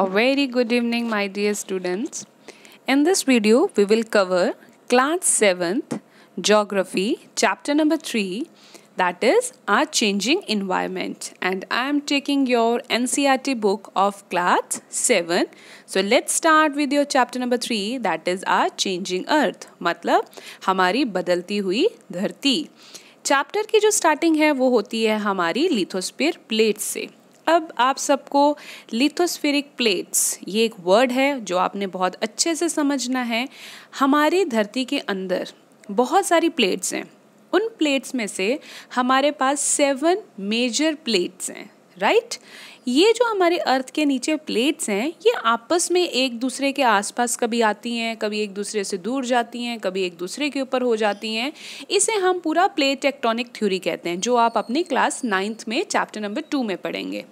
A very good evening my dear students. In this video we will cover class 7th geography chapter number 3 that is our changing environment and I am taking your NCRT book of class 7. So let's start with your chapter number 3 that is our changing earth matlab hamari badalti hui dharti chapter की जो starting है वो होती है हमारी lithosphere plate से अब आप सबको लिथोस्फेरिक प्लेट्स ये एक वर्ड है जो आपने बहुत अच्छे से समझना है हमारी धरती के अंदर बहुत सारी प्लेट्स हैं उन प्लेट्स में से हमारे पास सेवन मेजर प्लेट्स हैं राइट ये जो हमारे अर्थ के नीचे प्लेट्स हैं ये आपस में एक दूसरे के आसपास कभी आती हैं कभी एक दूसरे से दूर जाती हैं कभी एक दूसरे के ऊपर हो जाती हैं इसे हम पूरा प्लेट टेक्टोनिक थ्योरी कहते हैं जो आप अपनी क्लास नाइन्थ में चैप्टर नंबर टू में पढ़ेंगे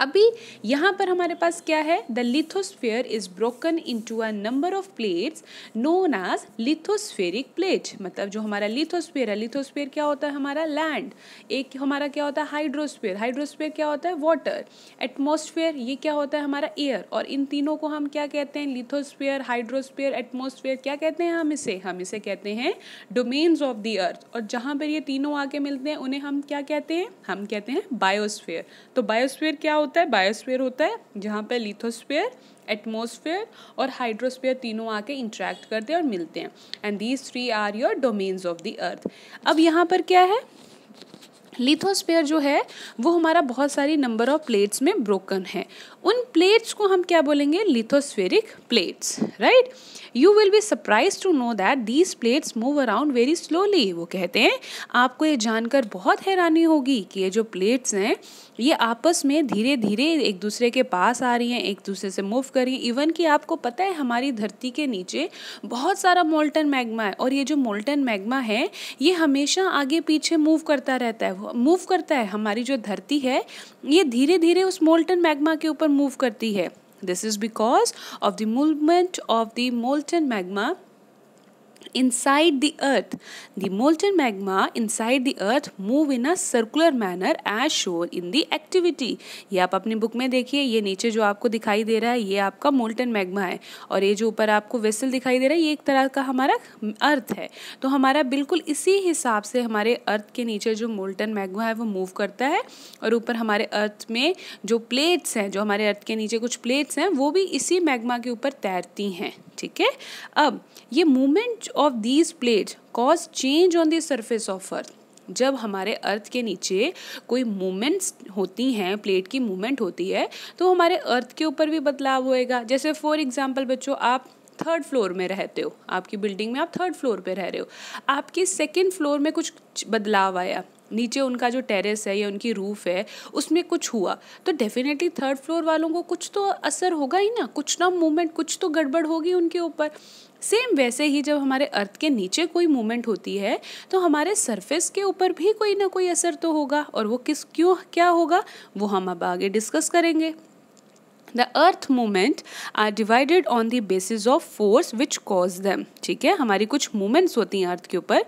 अभी यहाँ पर हमारे पास क्या है the lithosphere is broken into a number of plates known as lithospheric plate मतलब जो हमारा लिथोस्फेयर है लिथोस्फेयर क्या होता है हमारा लैंड एक हमारा क्या होता है हाइड्रोस्फेयर हाइड्रोस्फेयर क्या होता है वाटर एटमोसफेयर ये क्या होता है हमारा एयर और इन तीनों को हम क्या कहते हैं लिथोस्फेयर हाइड्रोस्फेयर एटमोसफेयर क्या कहते हैं हम इसे हम इसे कहते हैं डोमेन्स ऑफ द अर्थ और जहाँ पर ये तीनों आके मिलते हैं उन्हें हम क्या कहते हैं हम कहते हैं बायोस्फेयर तो बायोस्फेयर क्या होता है बायोस्फीयर होता है जहाँ पे लिथोस्फीयर एटमोसफेयर और हाइड्रोस्फीयर तीनों आके इंट्रैक्ट करते हैं और मिलते हैं and these three are your domains of the earth अब यहाँ पर क्या है लिथोस्पेयर जो है वो हमारा बहुत सारी नंबर ऑफ प्लेट्स में ब्रोकन है उन प्लेट्स को हम क्या बोलेंगे lithospheric plates right right? You will be surprise to know that these plates move around very slowly वो कहते हैं आपको ये जानकर बहुत हैरानी होगी कि ये जो प्लेट्स हैं ये आपस में धीरे धीरे एक दूसरे के पास आ रही हैं एक दूसरे से मूव कर रही हैं इवन कि आपको पता है हमारी धरती के नीचे बहुत सारा मोल्टन मैग्मा है और ये जो मोल्टन मैग्मा है ये हमेशा आगे पीछे मूव करता रहता है मूव करता है हमारी जो धरती है ये धीरे धीरे उस मोल्टन मैग्मा के ऊपर मूव करती है This is because of the movement of the molten magma inside the earth. The molten magma inside the earth move in a circular manner as shown in the activity. ये आप अपनी book में देखिए ये नीचे जो आपको दिखाई दे रहा है ये आपका मोल्टन मैग्मा है और ये जो ऊपर आपको वेसल दिखाई दे रहा है ये एक तरह का हमारा अर्थ है तो हमारा बिल्कुल इसी हिसाब से हमारे अर्थ के नीचे जो मोल्टन मैग्मा है वो मूव करता है और ऊपर हमारे अर्थ में जो प्लेट्स हैं जो हमारे अर्थ के नीचे कुछ प्लेट्स हैं वो भी इसी मैग्मा के ऊपर तैरती हैं ठीक है अब ये मूवमेंट और of these plate cause change on the surface of earth जब हमारे अर्थ के नीचे कोई मूवमेंट्स होती हैं प्लेट की मूवमेंट होती है तो हमारे अर्थ के ऊपर भी बदलाव होएगा जैसे फॉर एग्जाम्पल बच्चों आप थर्ड फ्लोर में रहते हो आपकी बिल्डिंग में आप थर्ड फ्लोर पे रह रहे हो आपके सेकंड फ्लोर में कुछ बदलाव आया नीचे उनका जो टेरेस है या उनकी रूफ़ है उसमें कुछ हुआ तो डेफिनेटली थर्ड फ्लोर वालों को कुछ तो असर होगा ही ना कुछ ना मूवमेंट कुछ तो गड़बड़ होगी उनके ऊपर सेम वैसे ही जब हमारे अर्थ के नीचे कोई मूवमेंट होती है तो हमारे सरफेस के ऊपर भी कोई ना कोई असर तो होगा और वो किस क्यों क्या होगा वो हम अब आगे डिस्कस करेंगे the earth movement are divided on the basis of force which cause them ठीक है हमारी कुछ मूवमेंट्स होती हैं अर्थ के ऊपर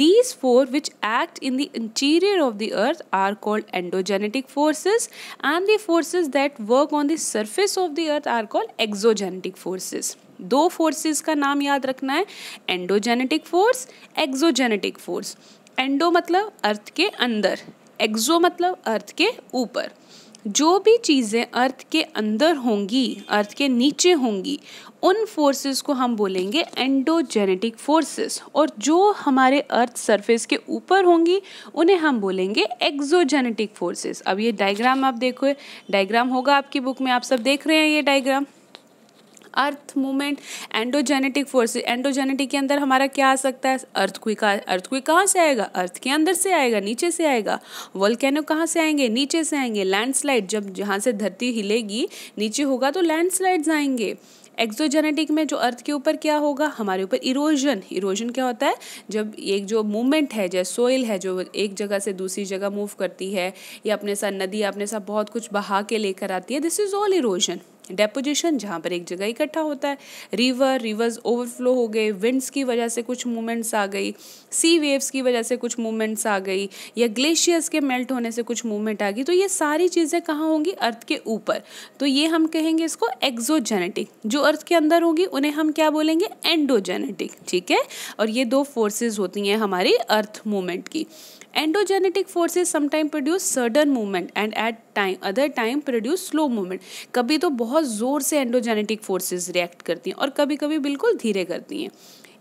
these force which act in the interior of the earth are called endogenetic forces and the forces that work on the surface of the earth are called exogenetic forces दो forces का नाम याद रखना है endogenetic force exogenetic force endo मतलब earth के अंदर exo मतलब अर्थ के ऊपर जो भी चीज़ें अर्थ के अंदर होंगी अर्थ के नीचे होंगी उन फोर्सेस को हम बोलेंगे एंडोजेनेटिक फोर्सेस और जो हमारे अर्थ सरफेस के ऊपर होंगी उन्हें हम बोलेंगे एक्जोजेनेटिक फोर्सेस अब ये डायग्राम आप देखो डायग्राम होगा आपकी बुक में आप सब देख रहे हैं ये diagram earth movement endogenetic force endogenetic के अंदर हमारा क्या आ सकता है अर्थ क्विक अर्थ क्विक कहाँ से आएगा अर्थ के अंदर से आएगा नीचे से आएगा कैनो कहाँ से आएंगे नीचे से आएंगे लैंडस्लाइड जब जहाँ से धरती हिलेगी नीचे होगा तो लैंडस्लाइड्स आएंगे एक्जोजेनेटिक में जो अर्थ के ऊपर क्या होगा हमारे ऊपर इरोजन इरोजन क्या होता है जब एक जो मूवमेंट है जैसे सोइल है जो एक जगह से दूसरी जगह मूव करती है या अपने साथ नदी अपने साथ बहुत कुछ बहा के लेकर आती है this is all erosion deposition जहाँ पर एक जगह इकट्ठा होता है रिवर रिवर्स ओवरफ्लो हो गए विंड्स की वजह से कुछ मूवमेंट्स आ गई सी वेव्स की वजह से कुछ मूवमेंट्स आ गई या ग्लेशियर्स के मेल्ट होने से कुछ मूवमेंट आ गई तो ये सारी चीज़ें कहाँ होंगी अर्थ के ऊपर तो ये हम कहेंगे इसको एक्जोजेनेटिक जो अर्थ के अंदर होगी उन्हें हम क्या बोलेंगे एंडोजेनेटिक ठीक है और ये दो फोर्सेज होती हैं हमारी अर्थ मूवमेंट की endogenetic forces sometime produce sudden movement and at time other time produce slow movement कभी तो बहुत बहुत ज़ोर से एंडोजेनेटिक फोर्सेस रिएक्ट करती हैं और कभी कभी बिल्कुल धीरे करती हैं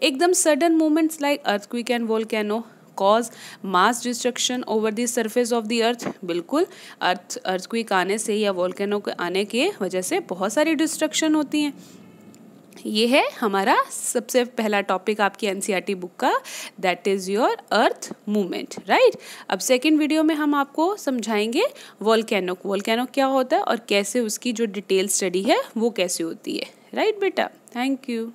एकदम sudden moments like earthquake and volcano cause mass destruction over the surface of the earth बिल्कुल अर्थ क्विक आने से या वोल्केनो के आने के वजह से बहुत सारी डिस्ट्रक्शन होती हैं ये है हमारा सबसे पहला टॉपिक आपकी एन बुक e का that is your earth movement right अब सेकंड वीडियो में हम आपको समझाएंगे वॉलकैनोक वॉलकैनोक क्या होता है और कैसे उसकी जो डिटेल स्टडी है वो कैसे होती है राइट right, बेटा थैंक यू